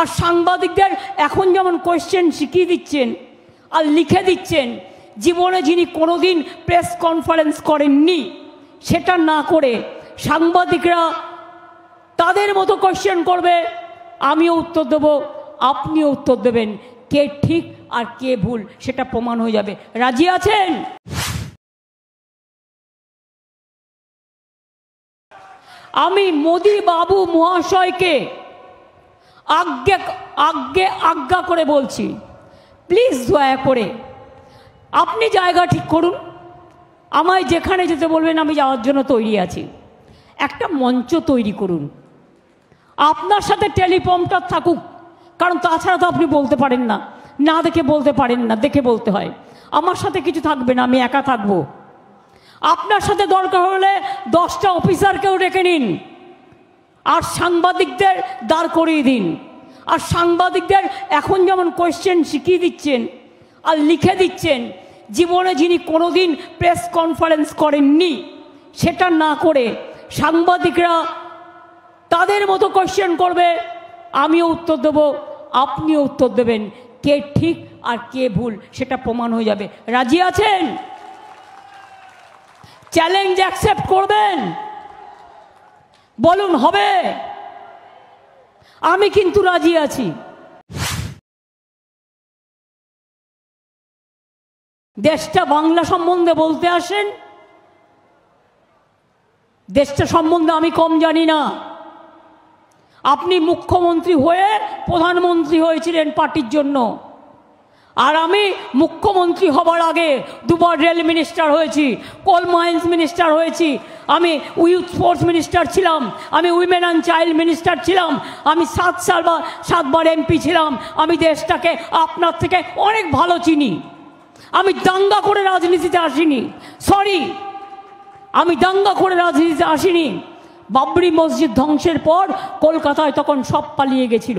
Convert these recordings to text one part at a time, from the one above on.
আর সাংবাদিকদের এখন যেমন কোয়েশ্চেন শিখিয়ে দিচ্ছেন আর লিখে দিচ্ছেন জীবনে যিনি কোনোদিন প্রেস কনফারেন্স করেননি সেটা না করে সাংবাদিকরা তাদের মতো কোয়েশ্চেন করবে আমিও উত্তর দেবো আপনিও উত্তর দেবেন কে ঠিক আর কে ভুল সেটা প্রমাণ হয়ে যাবে রাজি আছেন আমি মোদি বাবু মহাশয়কে আজ্ঞে আজ্ঞে আজ্ঞা করে বলছি প্লিজ দয়া করে আপনি জায়গা ঠিক করুন আমায় যেখানে যেতে বলবেন আমি যাওয়ার জন্য তৈরি আছি একটা মঞ্চ তৈরি করুন আপনার সাথে টেলিফর্মটা থাকুক কারণ তাছাড়া তো আপনি বলতে পারেন না না দেখে বলতে পারেন না দেখে বলতে হয় আমার সাথে কিছু থাকবে না আমি একা থাকবো আপনার সাথে দরকার হলে দশটা অফিসারকেও ডেকে নিন আর সাংবাদিকদের দাঁড় করিয়ে দিন আর সাংবাদিকদের এখন যেমন কোয়েশ্চেন শিখিয়ে দিচ্ছেন আর লিখে দিচ্ছেন জীবনে যিনি কোনোদিন প্রেস কনফারেন্স করেননি সেটা না করে সাংবাদিকরা তাদের মতো কোয়েশ্চেন করবে আমিও উত্তর দেব আপনিও উত্তর দেবেন কে ঠিক আর কে ভুল সেটা প্রমাণ হয়ে যাবে রাজি আছেন চ্যালেঞ্জ অ্যাকসেপ্ট করবেন বলুন হবে আমি কিন্তু রাজি আছি দেশটা বাংলা সম্বন্ধে বলতে আসেন দেশটা সম্বন্ধে আমি কম জানি না আপনি মুখ্যমন্ত্রী হয়ে প্রধানমন্ত্রী হয়েছিলেন পার্টির জন্য আর আমি মুখ্যমন্ত্রী হবার আগে দুবার রেল মিনিস্টার হয়েছি কোল মাইন্স মিনিস্টার হয়েছি আমি উইথ স্পোর্টস মিনিস্টার ছিলাম আমি উইমেন অ্যান্ড চাইল্ড মিনিস্টার ছিলাম আমি সাত বা সাতবার এমপি ছিলাম আমি দেশটাকে আপনার থেকে অনেক ভালো চিনি আমি দাঙ্গা করে রাজনীতিতে আসিনি সরি আমি দাঙ্গা করে রাজনীতিতে আসিনি বাবরি মসজিদ ধ্বংসের পর কলকাতায় তখন সব পালিয়ে গেছিল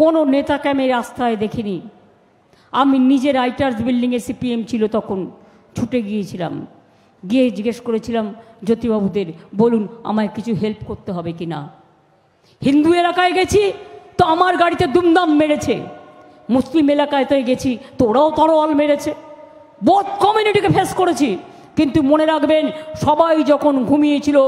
কোনো নেতাকে আমি রাস্তায় দেখিনি আমি নিজে রাইটার্স বিল্ডিংয়ে সিপিএম ছিল তখন ছুটে গিয়েছিলাম গিয়ে জিজ্ঞেস করেছিলাম জ্যোতিবাবুদের বলুন আমায় কিছু হেল্প করতে হবে কি না হিন্দু এলাকায় গেছি তো আমার গাড়িতে দুমদাম মেরেছে মুসলিম এলাকায় তো গেছি তো ওরাও তরোয়াল মেরেছে বোধ কমিউনিটিকে ফেস করেছি কিন্তু মনে রাখবেন সবাই যখন ঘুমিয়েছিল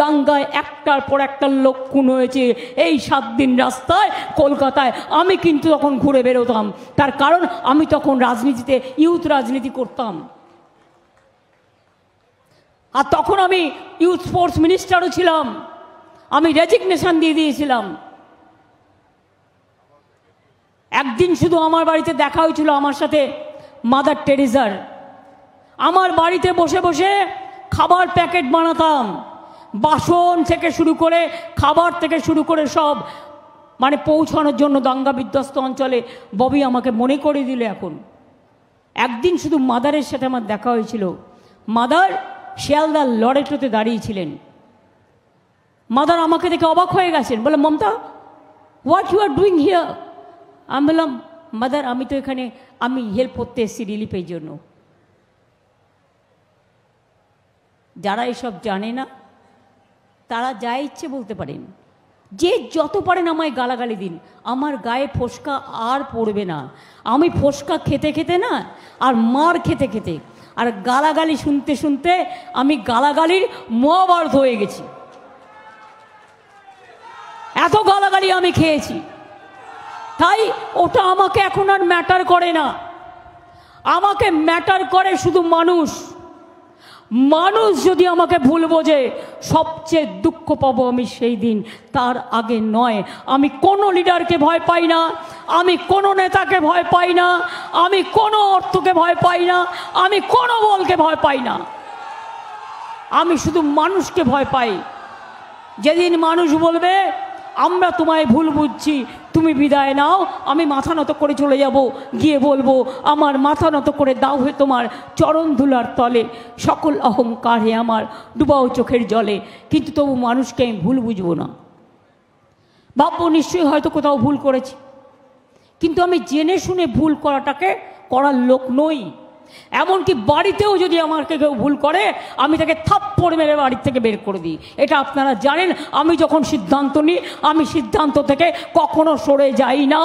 দাঙ্গায় একটার পর একটার লোক খুন হয়েছে এই সাত দিন রাস্তায় কলকাতায় আমি কিন্তু তখন ঘুরে বেরোতাম তার কারণ আমি তখন রাজনীতিতে ইউথ রাজনীতি করতাম আর তখন আমি ইউথ স্পোর্টস মিনিস্টারও ছিলাম আমি রেজিগনেশন দিয়ে দিয়েছিলাম একদিন শুধু আমার বাড়িতে দেখা হয়েছিল আমার সাথে মাদার টেরিজার আমার বাড়িতে বসে বসে খাবার প্যাকেট বানাতাম বাসন থেকে শুরু করে খাবার থেকে শুরু করে সব মানে পৌঁছানোর জন্য দাঙ্গা বিধ্বস্ত অঞ্চলে ববি আমাকে মনে করে দিলে এখন একদিন শুধু মাদারের সাথে আমার দেখা হয়েছিল মাদার শিয়ালদার লড়েটোতে দাঁড়িয়েছিলেন মাদার আমাকে দেখে অবাক হয়ে গেছেন বলে Mamata what you are doing here আমি বললাম মাদার আমি তো এখানে আমি হেল্প করতে এসেছি রিলিফের জন্য যারা এসব জানে না তারা যা ইচ্ছে বলতে পারেন যে যত পারেন আমায় গালাগালি দিন আমার গায়ে ফোসকা আর পড়বে না আমি ফোসকা খেতে খেতে না আর মার খেতে খেতে আর গালাগালি শুনতে শুনতে আমি গালাগালির মহাবার্ধ হয়ে গেছি এত গালাগালি আমি খেয়েছি তাই ওটা আমাকে এখন আর ম্যাটার করে না আমাকে ম্যাটার করে শুধু মানুষ মানুষ যদি আমাকে ভুল বোঝে সবচেয়ে দুঃখ পাবো আমি সেই দিন তার আগে নয় আমি কোনো লিডারকে ভয় পাই না আমি কোনো নেতাকে ভয় পাই না আমি কোনো অর্থকে ভয় পাই না আমি কোনো বলকে ভয় পাই না আমি শুধু মানুষকে ভয় পাই যেদিন মানুষ বলবে আমরা তোমায় ভুল বুঝছি তুমি বিদায় নাও আমি মাথা নত করে চলে যাব গিয়ে বলবো আমার মাথা নত করে দাও হয়ে তোমার চরণ ধুলার তলে সকল অহংকার হে আমার ডুবাও চোখের জলে কিন্তু তবু মানুষকে আমি ভুল বুঝবো না ভাববো নিশ্চয়ই হয়তো কোথাও ভুল করেছি কিন্তু আমি জেনে শুনে ভুল করাটাকে করার লোক নই এমনকি বাড়িতেও যদি আমাকে কেউ ভুল করে আমি তাকে থাপ্পড় মেরে বাড়ির থেকে বের করে দিই এটা আপনারা জানেন আমি যখন সিদ্ধান্ত নিই আমি সিদ্ধান্ত থেকে কখনো সরে যাই না